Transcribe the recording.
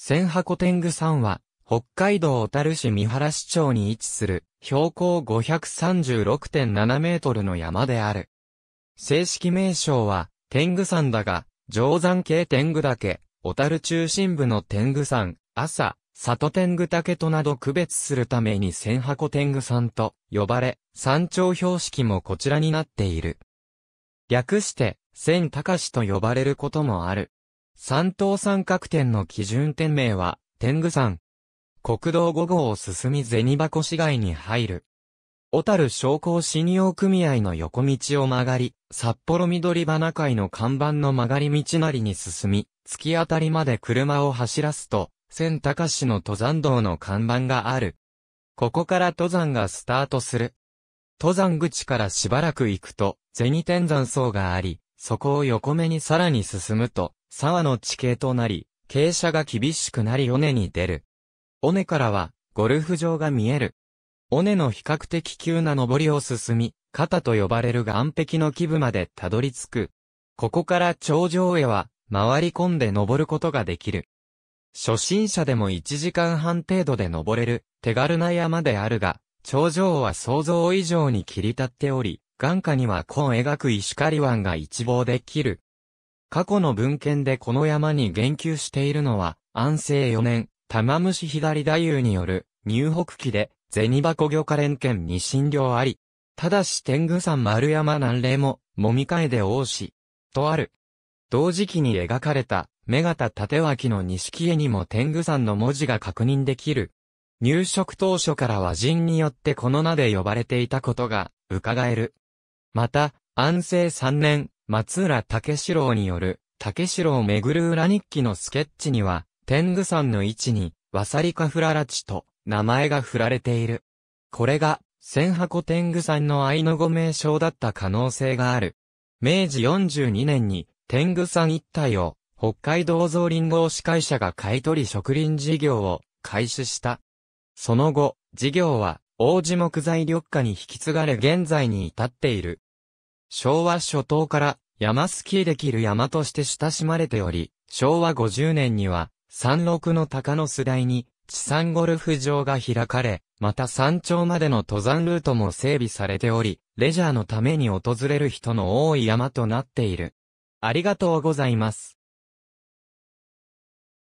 千箱天狗山は、北海道小樽市三原市町に位置する、標高536.7メートルの山である。正式名称は、天狗山だが、定山系天狗岳、小樽中心部の天狗山、朝、里天狗岳となど区別するために千箱天狗山と呼ばれ、山頂標識もこちらになっている。略して、千高市と呼ばれることもある。三等三角点の基準点名は、天狗山。国道5号を進み銭箱市街に入る。小樽商工信用組合の横道を曲がり、札幌緑花会の看板の曲がり道なりに進み、突き当たりまで車を走らすと、千高市の登山道の看板がある。ここから登山がスタートする。登山口からしばらく行くと、銭天山荘があり、そこを横目にさらに進むと、沢の地形となり、傾斜が厳しくなり尾根に出る。尾根からは、ゴルフ場が見える。尾根の比較的急な登りを進み、肩と呼ばれる岸壁の基部までたどり着く。ここから頂上へは、回り込んで登ることができる。初心者でも1時間半程度で登れる、手軽な山であるが、頂上は想像以上に切り立っており、眼下には弧を描く石狩湾が一望できる。過去の文献でこの山に言及しているのは、安政4年、玉虫左太夫による、入北記で、銭箱魚家連県に診療あり。ただし天狗山丸山南霊も、もみかえで王子、とある。同時期に描かれた、目型縦脇の錦絵にも天狗山の文字が確認できる。入植当初から和人によってこの名で呼ばれていたことが、伺える。また、安政3年、松浦武四郎による、武四郎めぐる裏日記のスケッチには、天狗山の位置に、わさりかふららちと、名前が振られている。これが、千箱天狗山の愛のご名称だった可能性がある。明治42年に、天狗山一帯を、北海道造林合司会者が買い取り植林事業を開始した。その後、事業は、王子木材緑化に引き継がれ現在に至っている。昭和初頭から山スキーできる山として親しまれており、昭和50年には山麓の高野巣台に地産ゴルフ場が開かれ、また山頂までの登山ルートも整備されており、レジャーのために訪れる人の多い山となっている。ありがとうございます。